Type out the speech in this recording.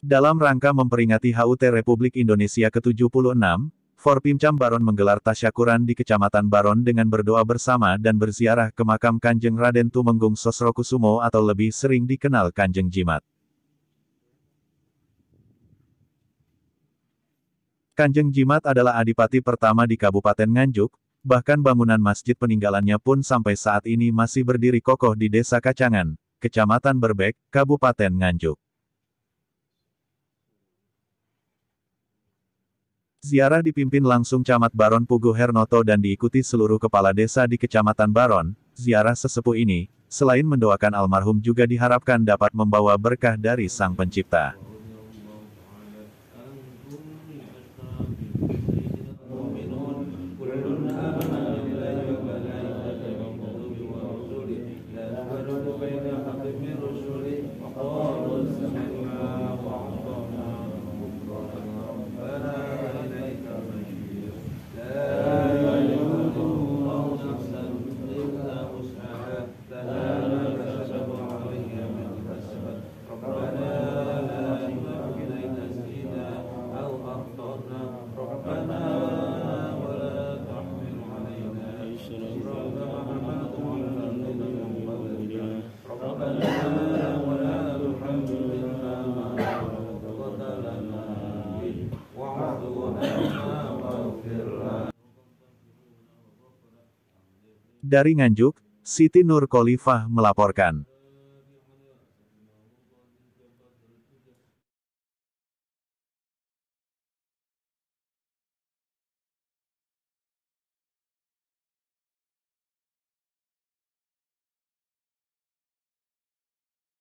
Dalam rangka memperingati HUT Republik Indonesia ke-76, Forpimcam Baron menggelar tasyakuran di Kecamatan Baron dengan berdoa bersama dan berziarah ke makam Kanjeng Raden Tumenggung Sosrokusumo atau lebih sering dikenal Kanjeng Jimat. Kanjeng Jimat adalah adipati pertama di Kabupaten Nganjuk, bahkan bangunan masjid peninggalannya pun sampai saat ini masih berdiri kokoh di Desa Kacangan, Kecamatan Berbek, Kabupaten Nganjuk. Ziarah dipimpin langsung Camat Baron Pugu Hernoto dan diikuti seluruh kepala desa di Kecamatan Baron, ziarah sesepuh ini, selain mendoakan almarhum juga diharapkan dapat membawa berkah dari Sang Pencipta. Dari Nganjuk, Siti Nur Kolifah melaporkan.